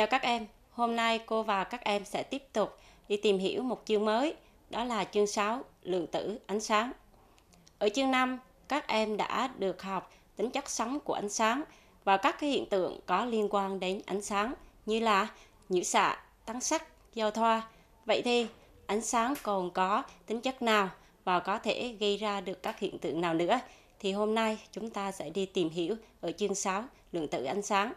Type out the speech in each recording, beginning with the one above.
Chào các em, hôm nay cô và các em sẽ tiếp tục đi tìm hiểu một chương mới, đó là chương 6, lượng tử ánh sáng. Ở chương 5, các em đã được học tính chất sóng của ánh sáng và các cái hiện tượng có liên quan đến ánh sáng như là nhiễu xạ, tăng sắc, giao thoa. Vậy thì ánh sáng còn có tính chất nào và có thể gây ra được các hiện tượng nào nữa? Thì hôm nay chúng ta sẽ đi tìm hiểu ở chương 6 lượng tử ánh sáng.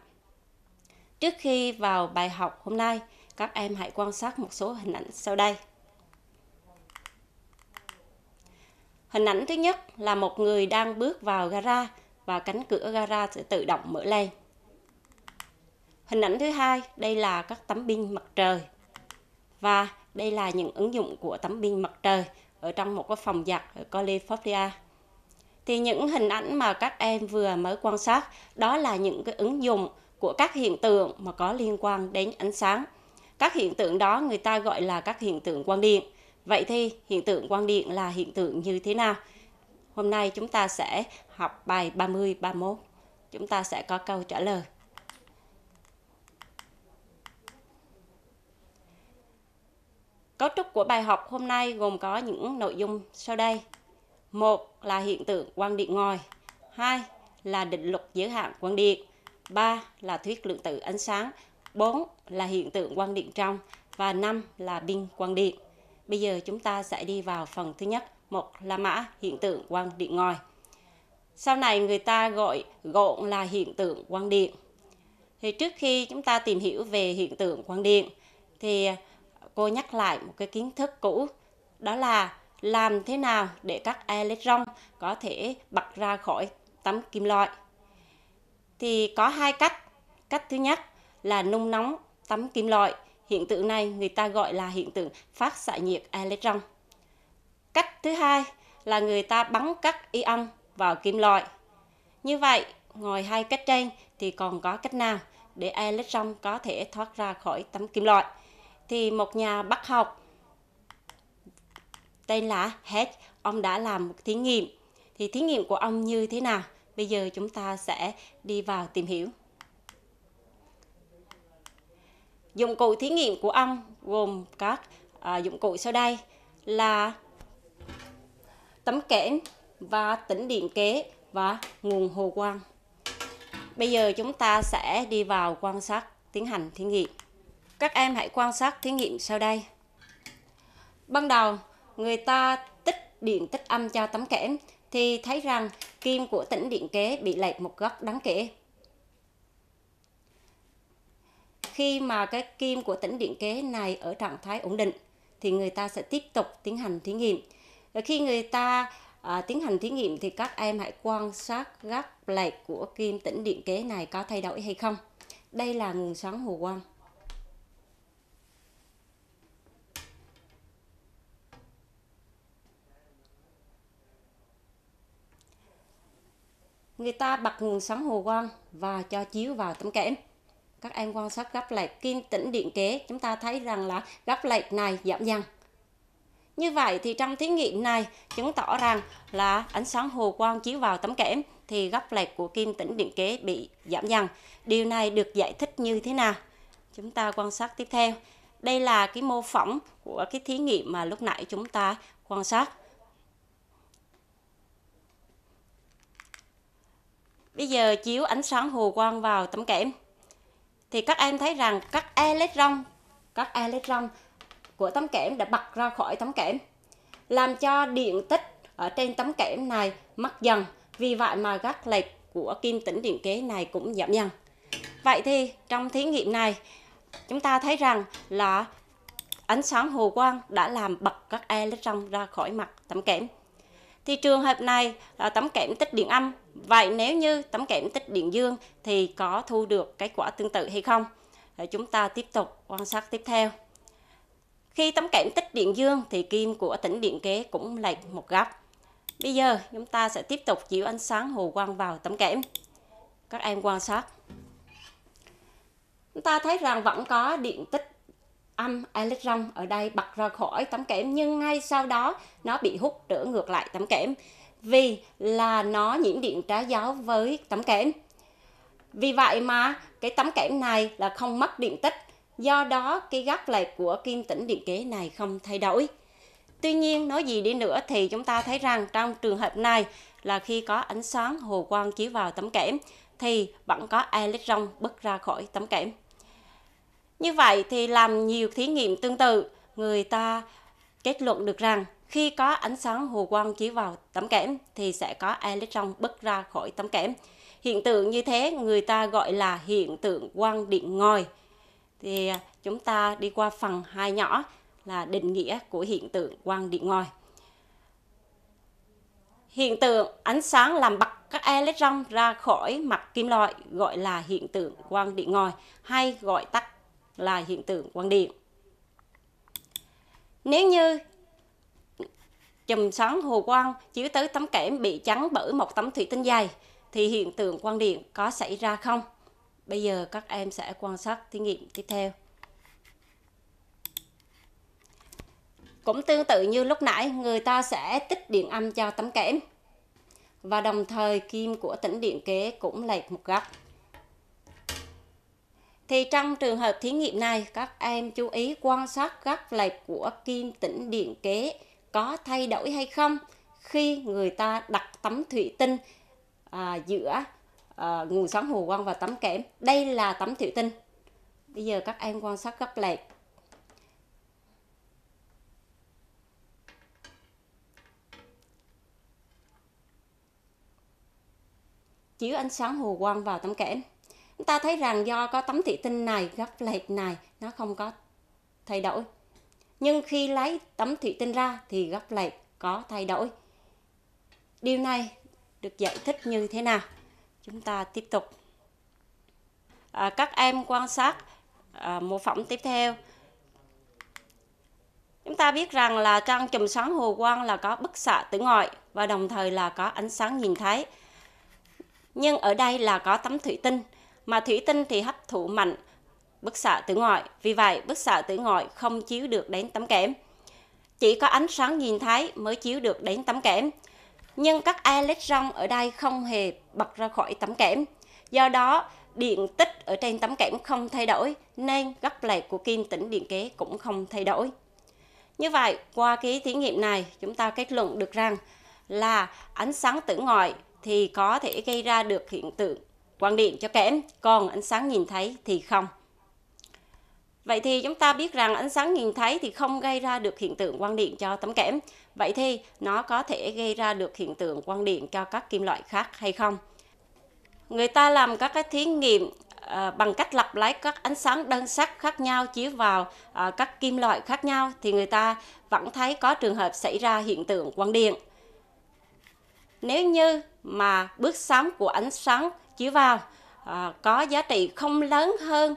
Trước khi vào bài học hôm nay, các em hãy quan sát một số hình ảnh sau đây. Hình ảnh thứ nhất là một người đang bước vào gara và cánh cửa gara sẽ tự động mở lên. Hình ảnh thứ hai, đây là các tấm pin mặt trời. Và đây là những ứng dụng của tấm pin mặt trời ở trong một cái phòng giặt ở California. Thì những hình ảnh mà các em vừa mới quan sát đó là những cái ứng dụng của các hiện tượng mà có liên quan đến ánh sáng. Các hiện tượng đó người ta gọi là các hiện tượng quang điện. Vậy thì hiện tượng quang điện là hiện tượng như thế nào? Hôm nay chúng ta sẽ học bài 30 31. Chúng ta sẽ có câu trả lời. Cấu trúc của bài học hôm nay gồm có những nội dung sau đây. Một là hiện tượng quang điện ngoài, hai là định luật giới hạn quang điện, 3 là thuyết lượng tử ánh sáng, 4 là hiện tượng quang điện trong và 5 là biên quang điện. Bây giờ chúng ta sẽ đi vào phần thứ nhất, một là mã hiện tượng quang điện ngòi. Sau này người ta gọi gọn là hiện tượng quang điện. Thì trước khi chúng ta tìm hiểu về hiện tượng quang điện thì cô nhắc lại một cái kiến thức cũ đó là làm thế nào để các electron có thể bật ra khỏi tấm kim loại thì có hai cách. Cách thứ nhất là nung nóng tấm kim loại. Hiện tượng này người ta gọi là hiện tượng phát xạ nhiệt electron. Cách thứ hai là người ta bắn các ion vào kim loại. Như vậy, ngoài hai cách trên thì còn có cách nào để electron có thể thoát ra khỏi tấm kim loại? Thì một nhà bác học tên là Hedge, ông đã làm một thí nghiệm. Thì thí nghiệm của ông như thế nào? Bây giờ chúng ta sẽ đi vào tìm hiểu. Dụng cụ thí nghiệm của ông gồm các à, dụng cụ sau đây là tấm kẽm và tĩnh điện kế và nguồn hồ quang. Bây giờ chúng ta sẽ đi vào quan sát tiến hành thí nghiệm. Các em hãy quan sát thí nghiệm sau đây. Ban đầu, người ta tích điện tích âm cho tấm kẽm thì thấy rằng kim của tỉnh điện kế bị lệch một góc đáng kể. Khi mà cái kim của tỉnh điện kế này ở trạng thái ổn định thì người ta sẽ tiếp tục tiến hành thí nghiệm. khi người ta à, tiến hành thí nghiệm thì các em hãy quan sát góc lệch của kim tỉnh điện kế này có thay đổi hay không. Đây là nguồn sáng hồ quang. người ta bật nguồn sáng hồ quang và cho chiếu vào tấm kẽm các em quan sát gấp lệch kim tĩnh điện kế chúng ta thấy rằng là gấp lệch này giảm dần như vậy thì trong thí nghiệm này chứng tỏ rằng là ánh sáng hồ quang chiếu vào tấm kẽm thì gấp lệch của kim tĩnh điện kế bị giảm dần. Điều này được giải thích như thế nào? Chúng ta quan sát tiếp theo. Đây là cái mô phỏng của cái thí nghiệm mà lúc nãy chúng ta quan sát. Bây giờ chiếu ánh sáng hồ quang vào tấm kẽm thì các em thấy rằng các electron các electron của tấm kẽm đã bật ra khỏi tấm kẽm làm cho điện tích ở trên tấm kẽm này mất dần vì vậy mà gác lệch của kim tĩnh điện kế này cũng giảm dần vậy thì trong thí nghiệm này chúng ta thấy rằng là ánh sáng hồ quang đã làm bật các electron ra khỏi mặt tấm kẽm thì trường hợp này là tấm kẽm tích điện âm Vậy nếu như tấm kẽm tích điện dương thì có thu được cái quả tương tự hay không? Chúng ta tiếp tục quan sát tiếp theo. Khi tấm kẽm tích điện dương thì kim của tĩnh điện kế cũng lệch một góc. Bây giờ chúng ta sẽ tiếp tục chiếu ánh sáng hồ quang vào tấm kẽm. Các em quan sát. Chúng ta thấy rằng vẫn có điện tích âm electron ở đây bật ra khỏi tấm kẽm nhưng ngay sau đó nó bị hút trở ngược lại tấm kẽm vì là nó nhiễm điện trái giáo với tấm kẽm. Vì vậy mà cái tấm kẽm này là không mất điện tích, do đó cái góc lệch của kim tĩnh điện kế này không thay đổi. Tuy nhiên nói gì đi nữa thì chúng ta thấy rằng trong trường hợp này là khi có ánh sáng hồ quang chiếu vào tấm kẽm thì vẫn có electron bứt ra khỏi tấm kẽm. Như vậy thì làm nhiều thí nghiệm tương tự, người ta kết luận được rằng khi có ánh sáng hồ quang chiếu vào tấm kẽm thì sẽ có electron bứt ra khỏi tấm kẽm. Hiện tượng như thế người ta gọi là hiện tượng quang điện ngòi. Thì à, chúng ta đi qua phần hai nhỏ là định nghĩa của hiện tượng quang điện ngòi. Hiện tượng ánh sáng làm bật các electron ra khỏi mặt kim loại gọi là hiện tượng quang điện ngòi hay gọi tắt là hiện tượng quang điện. Nếu như chùm sáng hồ quang chiếu tới tấm kẽm bị chắn bởi một tấm thủy tinh dày thì hiện tượng quang điện có xảy ra không? Bây giờ các em sẽ quan sát thí nghiệm tiếp theo. Cũng tương tự như lúc nãy, người ta sẽ tích điện âm cho tấm kẽm. Và đồng thời kim của tĩnh điện kế cũng lệch một góc. Thì trong trường hợp thí nghiệm này, các em chú ý quan sát góc lệch của kim tĩnh điện kế có thay đổi hay không khi người ta đặt tấm thủy tinh à, giữa à, nguồn sáng hồ quang và tấm kẽm đây là tấm thủy tinh bây giờ các em quan sát góc lệch chiếu ánh sáng hồ quang vào tấm kẽm chúng ta thấy rằng do có tấm thủy tinh này góc lệch này nó không có thay đổi nhưng khi lấy tấm thủy tinh ra thì góc lại có thay đổi. Điều này được giải thích như thế nào? Chúng ta tiếp tục. À, các em quan sát à, mô phỏng tiếp theo. Chúng ta biết rằng là trang chùm sáng hồ quang là có bức xạ tử ngoại và đồng thời là có ánh sáng nhìn thấy. Nhưng ở đây là có tấm thủy tinh, mà thủy tinh thì hấp thụ mạnh bức xạ tử ngoại Vì vậy, bức xạ tử ngoại không chiếu được đến tấm kẽm. Chỉ có ánh sáng nhìn thấy mới chiếu được đến tấm kẽm. Nhưng các electron ở đây không hề bật ra khỏi tấm kẽm. Do đó, điện tích ở trên tấm kẽm không thay đổi, nên góc lệch của kim tĩnh điện kế cũng không thay đổi. Như vậy, qua cái thí nghiệm này, chúng ta kết luận được rằng là ánh sáng tử ngoại thì có thể gây ra được hiện tượng quang điện cho kẽm, còn ánh sáng nhìn thấy thì không. Vậy thì chúng ta biết rằng ánh sáng nhìn thấy thì không gây ra được hiện tượng quang điện cho tấm kẽm. Vậy thì nó có thể gây ra được hiện tượng quang điện cho các kim loại khác hay không? Người ta làm các cái thí nghiệm À, bằng cách lặp lấy các ánh sáng đơn sắc khác nhau chiếu vào à, các kim loại khác nhau thì người ta vẫn thấy có trường hợp xảy ra hiện tượng quang điện. Nếu như mà bước sóng của ánh sáng chiếu vào à, có giá trị không lớn hơn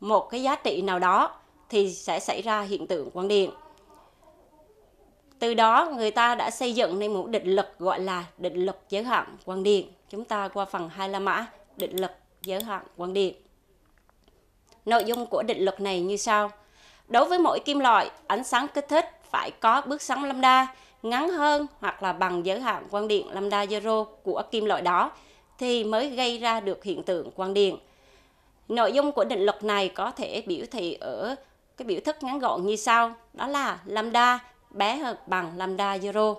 một cái giá trị nào đó thì sẽ xảy ra hiện tượng quang điện. Từ đó người ta đã xây dựng nên một định lực gọi là định lực giới hạn quang điện. Chúng ta qua phần hai la mã định lực giới hạn quang điện. Nội dung của định lực này như sau. Đối với mỗi kim loại, ánh sáng kích thích phải có bước sóng lambda ngắn hơn hoặc là bằng giới hạn quang điện lambda zero của kim loại đó thì mới gây ra được hiện tượng quang điện. Nội dung của định luật này có thể biểu thị ở cái biểu thức ngắn gọn như sau, đó là lambda bé hơn bằng lambda zero.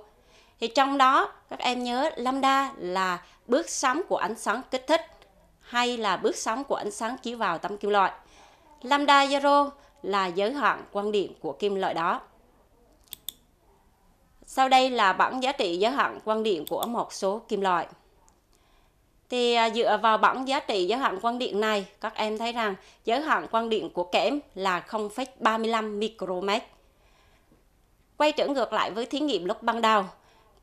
Thì trong đó các em nhớ lambda là bước sóng của ánh sáng kích thích hay là bước sóng của ánh sáng chiếu vào tấm kim loại. Lambda zero là giới hạn quan điểm của kim loại đó. Sau đây là bảng giá trị giới hạn quan điểm của một số kim loại thì à, dựa vào bảng giá trị giới hạn quang điện này, các em thấy rằng giới hạn quang điện của kẽm là 0,35 micromet. Quay trở ngược lại với thí nghiệm lúc ban đầu,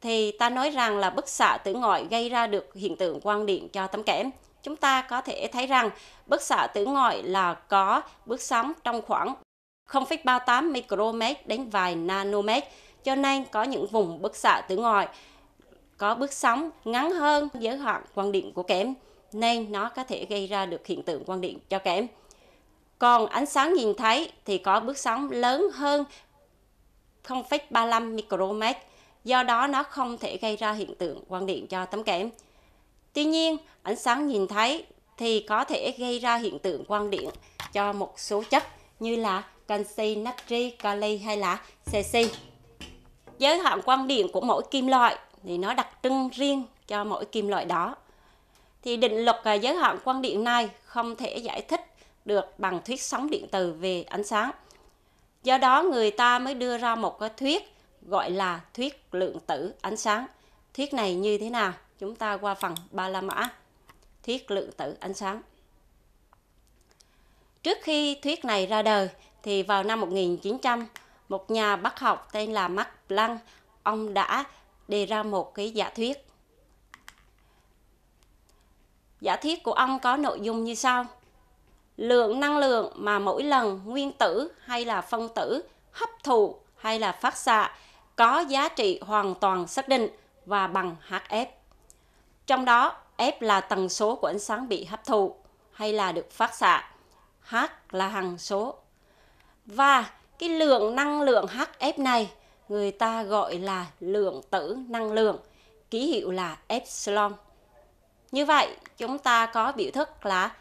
thì ta nói rằng là bức xạ tử ngoại gây ra được hiện tượng quang điện cho tấm kẽm. Chúng ta có thể thấy rằng bức xạ tử ngoại là có bước sóng trong khoảng 0,38 micromet đến vài nanomet, cho nên có những vùng bức xạ tử ngoại có bước sóng ngắn hơn giới hạn quang điện của kẽm nên nó có thể gây ra được hiện tượng quang điện cho kẽm. Còn ánh sáng nhìn thấy thì có bước sóng lớn hơn 0,35 micromet, do đó nó không thể gây ra hiện tượng quang điện cho tấm kẽm. Tuy nhiên, ánh sáng nhìn thấy thì có thể gây ra hiện tượng quang điện cho một số chất như là canxi, natri, kali hay là cesi. Giới hạn quang điện của mỗi kim loại thì nó đặc trưng riêng cho mỗi kim loại đó. Thì định luật à, giới hạn quang điện này không thể giải thích được bằng thuyết sóng điện từ về ánh sáng. Do đó người ta mới đưa ra một cái thuyết gọi là thuyết lượng tử ánh sáng. Thuyết này như thế nào? Chúng ta qua phần ba la mã. Thuyết lượng tử ánh sáng. Trước khi thuyết này ra đời thì vào năm 1900, một nhà bác học tên là Max Planck, ông đã đề ra một cái giả thuyết. Giả thuyết của ông có nội dung như sau. Lượng năng lượng mà mỗi lần nguyên tử hay là phân tử hấp thụ hay là phát xạ có giá trị hoàn toàn xác định và bằng HF. Trong đó, F là tần số của ánh sáng bị hấp thụ hay là được phát xạ. H là hằng số. Và cái lượng năng lượng HF này người ta gọi là lượng tử năng lượng, ký hiệu là epsilon. Như vậy, chúng ta có biểu thức là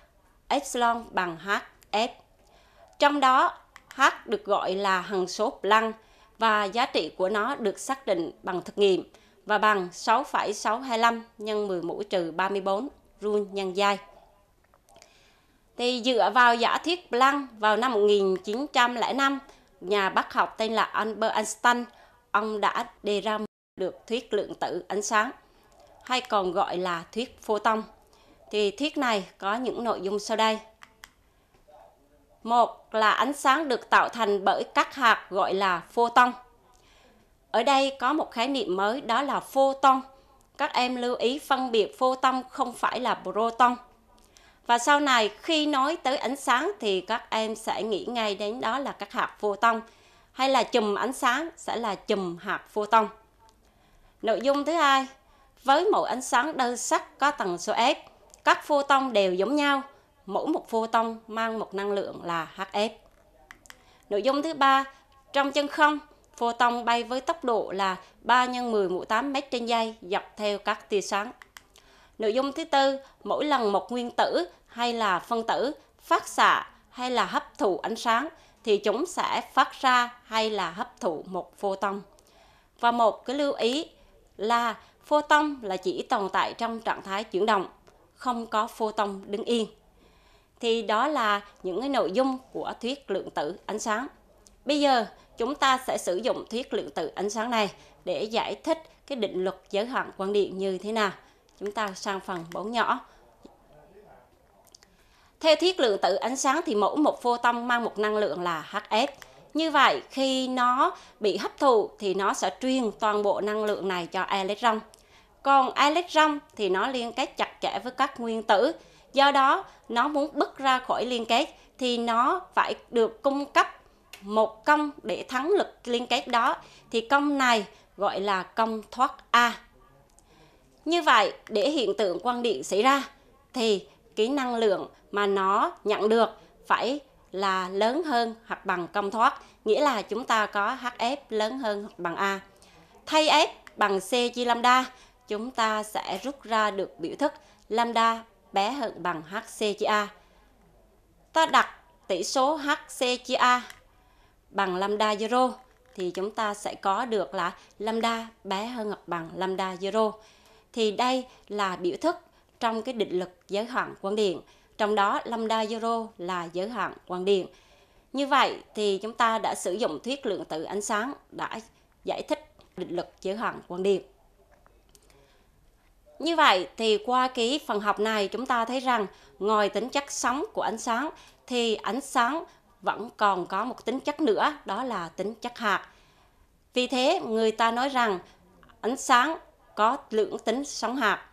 epsilon bằng hf. Trong đó, h được gọi là hằng số Planck và giá trị của nó được xác định bằng thực nghiệm và bằng 6,625 nhân 10 mũ trừ 34 joule nhân giây. Thì dựa vào giả thuyết Planck vào năm 1905 nhà bác học tên là Albert Einstein, ông đã đề ra được thuyết lượng tử ánh sáng, hay còn gọi là thuyết photon. Thì thuyết này có những nội dung sau đây. Một là ánh sáng được tạo thành bởi các hạt gọi là photon. Ở đây có một khái niệm mới đó là photon. Các em lưu ý phân biệt photon không phải là proton và sau này khi nói tới ánh sáng thì các em sẽ nghĩ ngay đến đó là các hạt photon hay là chùm ánh sáng sẽ là chùm hạt photon. Nội dung thứ hai, với mỗi ánh sáng đơn sắc có tần số F, các photon đều giống nhau, mỗi một photon mang một năng lượng là HF. Nội dung thứ ba, trong chân không, photon bay với tốc độ là 3 x 10 mũ 8 m trên giây dọc theo các tia sáng Nội dung thứ tư, mỗi lần một nguyên tử hay là phân tử phát xạ hay là hấp thụ ánh sáng thì chúng sẽ phát ra hay là hấp thụ một photon. Và một cái lưu ý là photon là chỉ tồn tại trong trạng thái chuyển động, không có photon đứng yên. Thì đó là những cái nội dung của thuyết lượng tử ánh sáng. Bây giờ chúng ta sẽ sử dụng thuyết lượng tử ánh sáng này để giải thích cái định luật giới hạn quang điện như thế nào. Chúng ta sang phần 4 nhỏ. Theo thiết lượng tử ánh sáng thì mẫu một photon mang một năng lượng là HF. Như vậy, khi nó bị hấp thụ thì nó sẽ truyền toàn bộ năng lượng này cho electron. Còn electron thì nó liên kết chặt chẽ với các nguyên tử. Do đó, nó muốn bứt ra khỏi liên kết thì nó phải được cung cấp một công để thắng lực liên kết đó. Thì công này gọi là công thoát A. Như vậy, để hiện tượng quang điện xảy ra, thì cái năng lượng mà nó nhận được phải là lớn hơn hoặc bằng công thoát, nghĩa là chúng ta có HF lớn hơn hoặc bằng A. Thay F bằng C chia lambda, chúng ta sẽ rút ra được biểu thức lambda bé hơn bằng HC chia A. Ta đặt tỷ số HC chia A bằng lambda 0 thì chúng ta sẽ có được là lambda bé hơn hoặc bằng lambda 0 thì đây là biểu thức trong cái định lực giới hạn quang điện. Trong đó lambda zero là giới hạn quang điện. Như vậy thì chúng ta đã sử dụng thuyết lượng tử ánh sáng đã giải thích định lực giới hạn quang điện. Như vậy thì qua cái phần học này chúng ta thấy rằng ngoài tính chất sóng của ánh sáng thì ánh sáng vẫn còn có một tính chất nữa đó là tính chất hạt. Vì thế người ta nói rằng ánh sáng có lưỡng tính sóng hạt.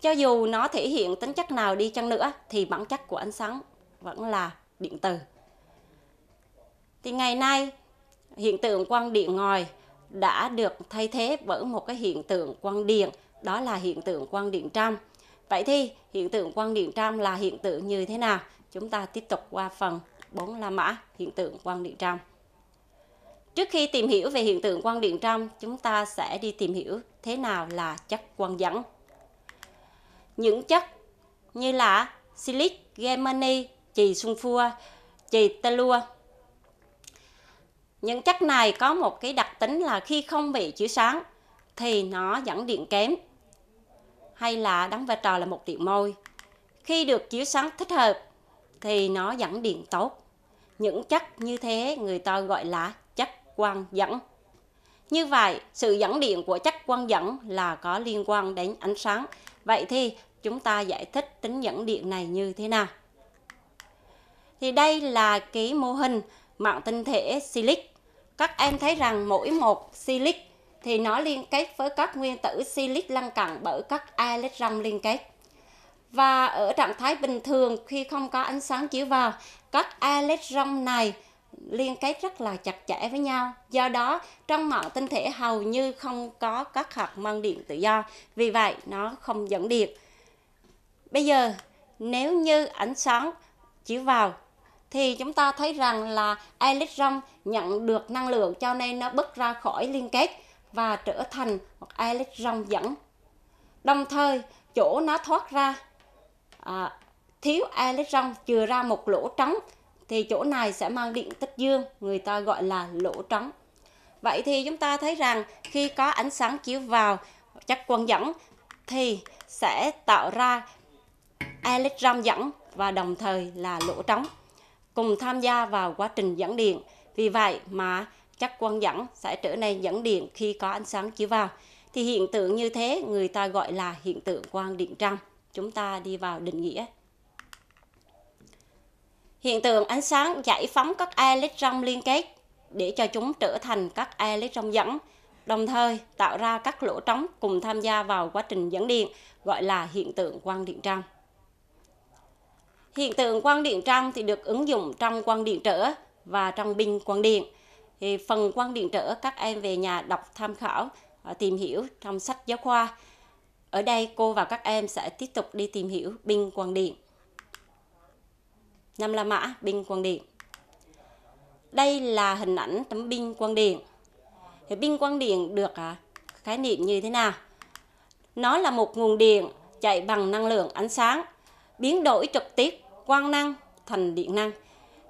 Cho dù nó thể hiện tính chất nào đi chăng nữa thì bản chất của ánh sáng vẫn là điện từ. Thì ngày nay hiện tượng quang điện ngòi đã được thay thế bởi một cái hiện tượng quang điện đó là hiện tượng quang điện trăm. Vậy thì hiện tượng quang điện trăm là hiện tượng như thế nào? Chúng ta tiếp tục qua phần 4 la mã hiện tượng quang điện trăm. Trước khi tìm hiểu về hiện tượng quang điện trong, chúng ta sẽ đi tìm hiểu thế nào là chất quang dẫn. Những chất như là silic, gemani, chì sunfua, chì telua. Những chất này có một cái đặc tính là khi không bị chiếu sáng thì nó dẫn điện kém hay là đóng vai trò là một điện môi. Khi được chiếu sáng thích hợp thì nó dẫn điện tốt. Những chất như thế người ta gọi là quang dẫn. Như vậy, sự dẫn điện của chất quang dẫn là có liên quan đến ánh sáng. Vậy thì chúng ta giải thích tính dẫn điện này như thế nào? Thì đây là cái mô hình mạng tinh thể silic. Các em thấy rằng mỗi một silic thì nó liên kết với các nguyên tử silic lăn cặn bởi các electron liên kết. Và ở trạng thái bình thường khi không có ánh sáng chiếu vào, các electron này liên kết rất là chặt chẽ với nhau. Do đó, trong mọi tinh thể hầu như không có các hạt mang điện tự do, vì vậy nó không dẫn điện. Bây giờ, nếu như ánh sáng chiếu vào thì chúng ta thấy rằng là electron nhận được năng lượng cho nên nó bứt ra khỏi liên kết và trở thành một electron dẫn. Đồng thời, chỗ nó thoát ra à, thiếu electron chừa ra một lỗ trống thì chỗ này sẽ mang điện tích dương người ta gọi là lỗ trống vậy thì chúng ta thấy rằng khi có ánh sáng chiếu vào chất quang dẫn thì sẽ tạo ra electron dẫn và đồng thời là lỗ trống cùng tham gia vào quá trình dẫn điện vì vậy mà chất quang dẫn sẽ trở nên dẫn điện khi có ánh sáng chiếu vào thì hiện tượng như thế người ta gọi là hiện tượng quang điện trong chúng ta đi vào định nghĩa Hiện tượng ánh sáng giải phóng các electron liên kết để cho chúng trở thành các electron dẫn, đồng thời tạo ra các lỗ trống cùng tham gia vào quá trình dẫn điện, gọi là hiện tượng quang điện trong. Hiện tượng quang điện trong thì được ứng dụng trong quang điện trở và trong binh quang điện. Thì phần quang điện trở các em về nhà đọc tham khảo, à, tìm hiểu trong sách giáo khoa. Ở đây cô và các em sẽ tiếp tục đi tìm hiểu binh quang điện năm là mã binh quang điện đây là hình ảnh tấm binh quang điện thì binh quang điện được à, khái niệm như thế nào nó là một nguồn điện chạy bằng năng lượng ánh sáng biến đổi trực tiếp quang năng thành điện năng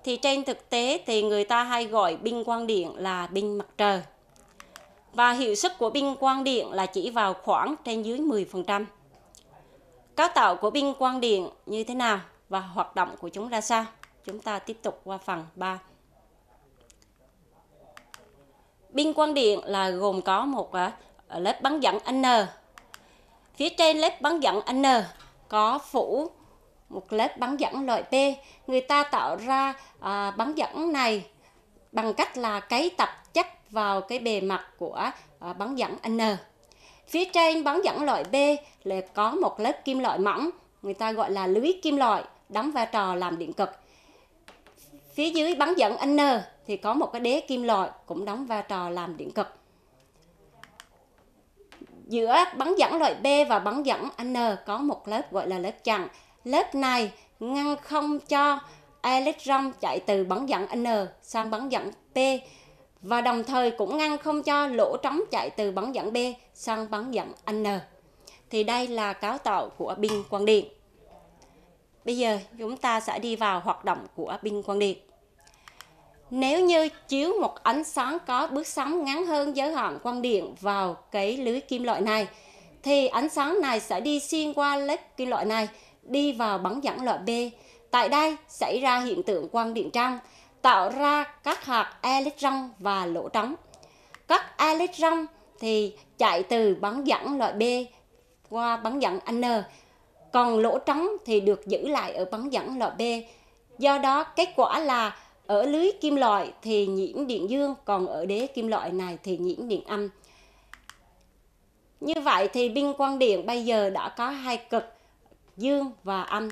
thì trên thực tế thì người ta hay gọi binh quang điện là binh mặt trời và hiệu suất của pin quang điện là chỉ vào khoảng trên dưới 10%. Cấu tạo của pin quang điện như thế nào? và hoạt động của chúng ra sao. Chúng ta tiếp tục qua phần 3. binh quang điện là gồm có một à, lớp bán dẫn N. Phía trên lớp bán dẫn N có phủ một lớp bán dẫn loại P. Người ta tạo ra à, bán dẫn này bằng cách là cấy tạp chất vào cái bề mặt của à, bán dẫn N. Phía trên bán dẫn loại B là có một lớp kim loại mỏng, người ta gọi là lưới kim loại đóng vai trò làm điện cực phía dưới bắn dẫn N thì có một cái đế kim loại cũng đóng vai trò làm điện cực giữa bắn dẫn loại B và bắn dẫn N có một lớp gọi là lớp chặn lớp này ngăn không cho electron chạy từ bắn dẫn N sang bắn dẫn P và đồng thời cũng ngăn không cho lỗ trống chạy từ bắn dẫn B sang bắn dẫn N. Thì đây là cáo tạo của pin quang điện. Bây giờ chúng ta sẽ đi vào hoạt động của pin quang điện. Nếu như chiếu một ánh sáng có bước sóng ngắn hơn giới hạn quang điện vào cái lưới kim loại này, thì ánh sáng này sẽ đi xuyên qua lớp kim loại này, đi vào bắn dẫn loại B. Tại đây xảy ra hiện tượng quang điện trăng, tạo ra các hạt electron và lỗ trống. Các electron thì chạy từ bắn dẫn loại B qua bắn dẫn N còn lỗ trắng thì được giữ lại ở bắn dẫn lò B. Do đó kết quả là ở lưới kim loại thì nhiễm điện dương, còn ở đế kim loại này thì nhiễm điện âm. Như vậy thì binh quang điện bây giờ đã có hai cực dương và âm.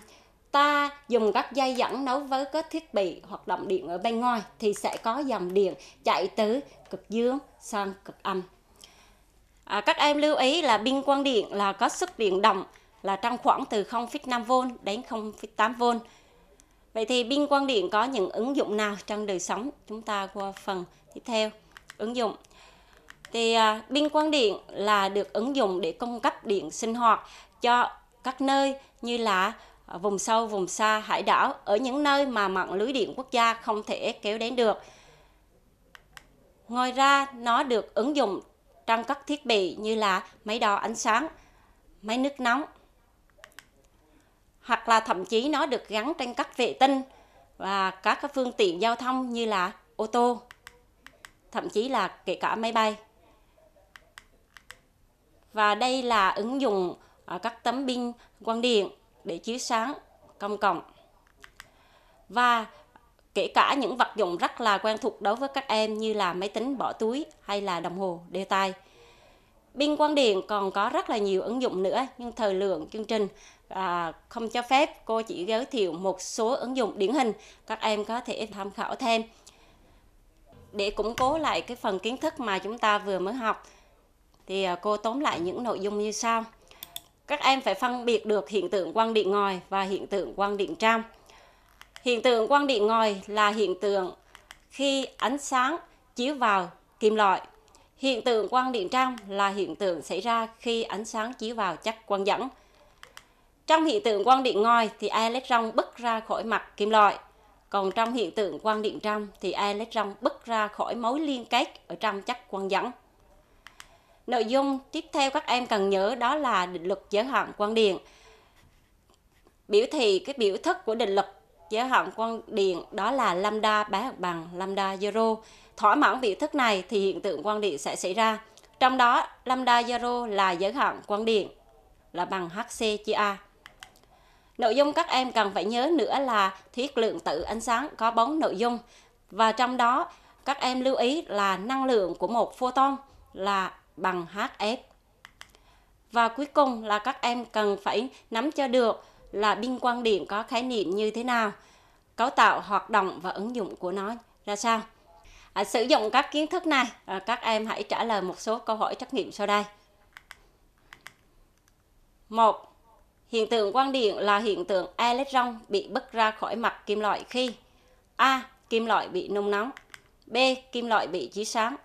Ta dùng các dây dẫn nối với các thiết bị hoạt động điện ở bên ngoài thì sẽ có dòng điện chạy từ cực dương sang cực âm. À, các em lưu ý là binh quang điện là có sức điện động là trong khoảng từ 0,5V đến 0,8V. Vậy thì pin quang điện có những ứng dụng nào trong đời sống? Chúng ta qua phần tiếp theo, ứng dụng. Thì pin à, uh, quang điện là được ứng dụng để cung cấp điện sinh hoạt cho các nơi như là à, vùng sâu, vùng xa, hải đảo ở những nơi mà mạng lưới điện quốc gia không thể kéo đến được. Ngoài ra, nó được ứng dụng trong các thiết bị như là máy đo ánh sáng, máy nước nóng, hoặc là thậm chí nó được gắn trên các vệ tinh và các phương tiện giao thông như là ô tô, thậm chí là kể cả máy bay. Và đây là ứng dụng ở à, các tấm pin quang điện để chiếu sáng công cộng. Và kể cả những vật dụng rất là quen thuộc đối với các em như là máy tính bỏ túi hay là đồng hồ đeo tay. Pin quang điện còn có rất là nhiều ứng dụng nữa nhưng thời lượng chương trình à, không cho phép cô chỉ giới thiệu một số ứng dụng điển hình các em có thể tham khảo thêm để củng cố lại cái phần kiến thức mà chúng ta vừa mới học thì à, cô tóm lại những nội dung như sau các em phải phân biệt được hiện tượng quang điện ngòi và hiện tượng quang điện trong hiện tượng quang điện ngòi là hiện tượng khi ánh sáng chiếu vào kim loại Hiện tượng quang điện trang là hiện tượng xảy ra khi ánh sáng chiếu vào chất quang dẫn. Trong hiện tượng quang điện ngoài thì electron bứt ra khỏi mặt kim loại. Còn trong hiện tượng quang điện trong thì electron bứt ra khỏi mối liên kết ở trong chất quang dẫn. Nội dung tiếp theo các em cần nhớ đó là định luật giới hạn quang điện. Biểu thị cái biểu thức của định luật giới hạn quang điện đó là lambda bé bằng lambda zero thỏa mãn biểu thức này thì hiện tượng quang điện sẽ xảy ra. Trong đó, lambda zero là giới hạn quang điện là bằng HC chia A. Nội dung các em cần phải nhớ nữa là thiết lượng tử ánh sáng có bóng nội dung và trong đó các em lưu ý là năng lượng của một photon là bằng HF. Và cuối cùng là các em cần phải nắm cho được là biên quang điện có khái niệm như thế nào, cấu tạo hoạt động và ứng dụng của nó ra sao à, sử dụng các kiến thức này à, các em hãy trả lời một số câu hỏi trắc nghiệm sau đây một hiện tượng quang điện là hiện tượng electron bị bứt ra khỏi mặt kim loại khi a kim loại bị nung nóng b kim loại bị chiếu sáng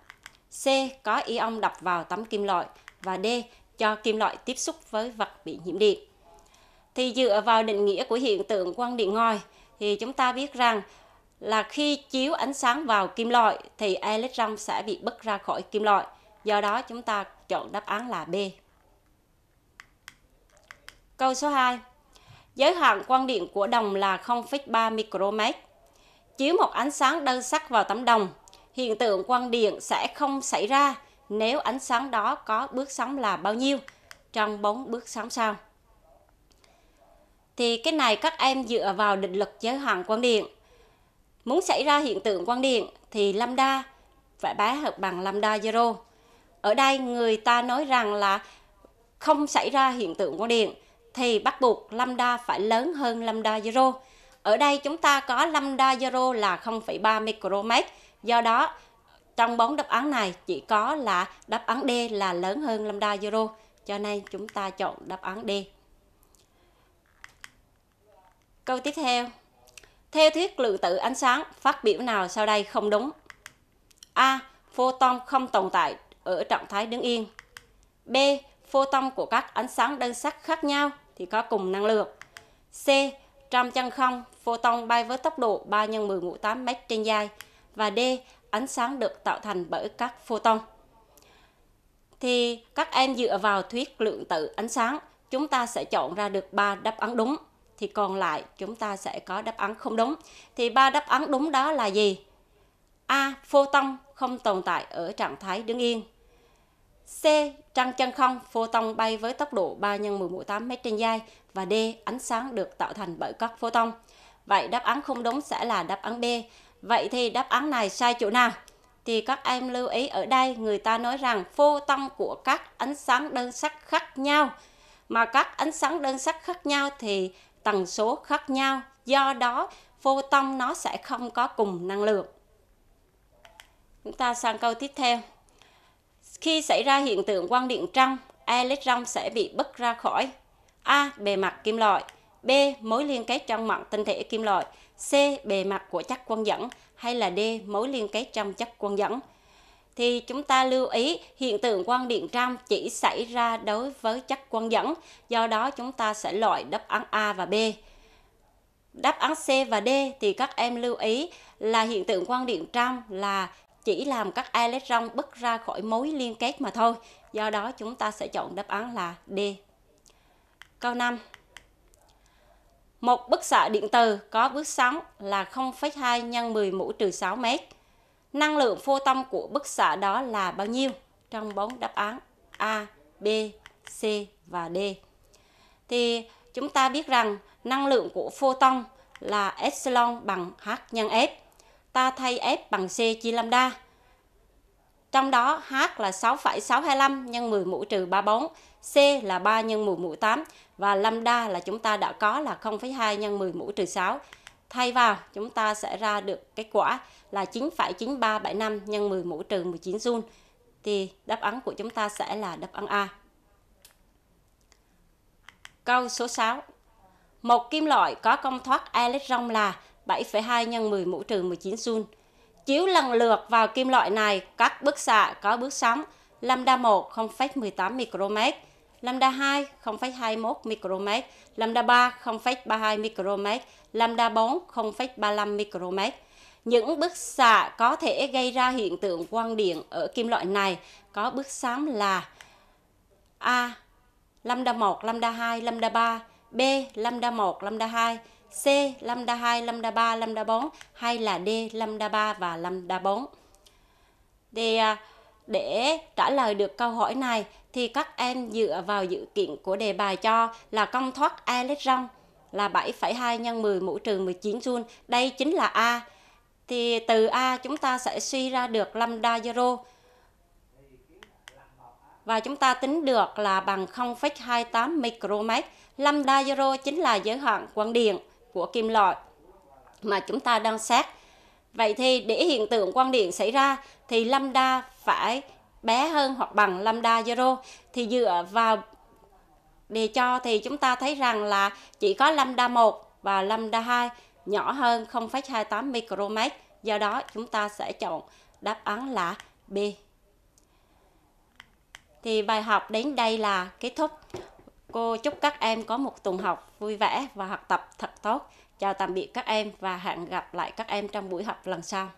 c có ion đập vào tấm kim loại và d cho kim loại tiếp xúc với vật bị nhiễm điện thì dựa vào định nghĩa của hiện tượng quang điện ngòi thì chúng ta biết rằng là khi chiếu ánh sáng vào kim loại thì electron sẽ bị bứt ra khỏi kim loại. Do đó chúng ta chọn đáp án là B. Câu số 2. Giới hạn quang điện của đồng là 0,3 micromet. Chiếu một ánh sáng đơn sắc vào tấm đồng, hiện tượng quang điện sẽ không xảy ra nếu ánh sáng đó có bước sóng là bao nhiêu trong bốn bước sóng sau. Thì cái này các em dựa vào định luật giới hạn quang điện. Muốn xảy ra hiện tượng quang điện thì lambda phải bá hợp bằng lambda zero. Ở đây người ta nói rằng là không xảy ra hiện tượng quang điện thì bắt buộc lambda phải lớn hơn lambda zero. Ở đây chúng ta có lambda zero là 0,3 micromet. Do đó trong bốn đáp án này chỉ có là đáp án D là lớn hơn lambda zero. Cho nên chúng ta chọn đáp án D. Câu tiếp theo theo thuyết lượng tử ánh sáng, phát biểu nào sau đây không đúng? A. Photon không tồn tại ở trạng thái đứng yên. B. Photon của các ánh sáng đơn sắc khác nhau thì có cùng năng lượng. C. Trong chân không, photon bay với tốc độ 3 x 10 mũ 8 m trên giây và D. Ánh sáng được tạo thành bởi các photon. Thì các em dựa vào thuyết lượng tử ánh sáng, chúng ta sẽ chọn ra được 3 đáp án đúng thì còn lại chúng ta sẽ có đáp án không đúng. Thì ba đáp án đúng đó là gì? A. Photon không tồn tại ở trạng thái đứng yên. C. Trăng chân không, photon bay với tốc độ 3 x 10 mũ 8 m trên giây và D. Ánh sáng được tạo thành bởi các photon. Vậy đáp án không đúng sẽ là đáp án B. Vậy thì đáp án này sai chỗ nào? Thì các em lưu ý ở đây người ta nói rằng photon của các ánh sáng đơn sắc khác nhau mà các ánh sáng đơn sắc khác nhau thì tần số khác nhau. Do đó, photon nó sẽ không có cùng năng lượng. Chúng ta sang câu tiếp theo. Khi xảy ra hiện tượng quang điện trong, electron sẽ bị bứt ra khỏi A. Bề mặt kim loại B. Mối liên kết trong mạng tinh thể kim loại C. Bề mặt của chất quang dẫn hay là D. Mối liên kết trong chất quang dẫn thì chúng ta lưu ý hiện tượng quang điện trăm chỉ xảy ra đối với chất quang dẫn, do đó chúng ta sẽ loại đáp án A và B. Đáp án C và D thì các em lưu ý là hiện tượng quang điện trăm là chỉ làm các electron bứt ra khỏi mối liên kết mà thôi. Do đó chúng ta sẽ chọn đáp án là D. Câu 5. Một bức xạ điện từ có bước sóng là 0,2 x 10 mũ trừ 6 mét năng lượng photon của bức xạ đó là bao nhiêu trong bốn đáp án A, B, C và D. Thì chúng ta biết rằng năng lượng của photon là epsilon bằng h nhân f. Ta thay f bằng c chia lambda. Trong đó h là 6,625 nhân 10 mũ trừ 34, c là 3 nhân 10 mũ 8 và lambda là chúng ta đã có là 0,2 nhân 10 mũ trừ 6. Thay vào chúng ta sẽ ra được kết quả là 9,9375 nhân 10 mũ trừ 19 jun thì đáp án của chúng ta sẽ là đáp án A. Câu số 6. Một kim loại có công thoát electron là 7,2 nhân 10 mũ trừ 19 jun Chiếu lần lượt vào kim loại này các bức xạ có bước sóng lambda 1 0,18 micromet, lambda 2 0,21 micromet, lambda 3 0,32 micromet, lambda 4 0,35 micromet những bức xạ có thể gây ra hiện tượng quang điện ở kim loại này có bước xám là A. Lambda 1, lambda 2, lambda 3 B. Lambda 1, lambda 2 C. Lambda 2, lambda 3, lambda 4 hay là D. Lambda 3 và lambda 4 để à, để trả lời được câu hỏi này thì các em dựa vào dự kiện của đề bài cho là công thoát electron là 7,2 nhân 10 mũ trừ 19 joule. Đây chính là A từ A chúng ta sẽ suy ra được lambda 0 và chúng ta tính được là bằng 0,28 micromet. Lambda 0 chính là giới hạn quang điện của kim loại mà chúng ta đang xét. Vậy thì để hiện tượng quang điện xảy ra thì lambda phải bé hơn hoặc bằng lambda 0 thì dựa vào đề cho thì chúng ta thấy rằng là chỉ có lambda 1 và lambda 2 nhỏ hơn 0,28 micromet Do đó chúng ta sẽ chọn đáp án là B. Thì bài học đến đây là kết thúc. Cô chúc các em có một tuần học vui vẻ và học tập thật tốt. Chào tạm biệt các em và hẹn gặp lại các em trong buổi học lần sau.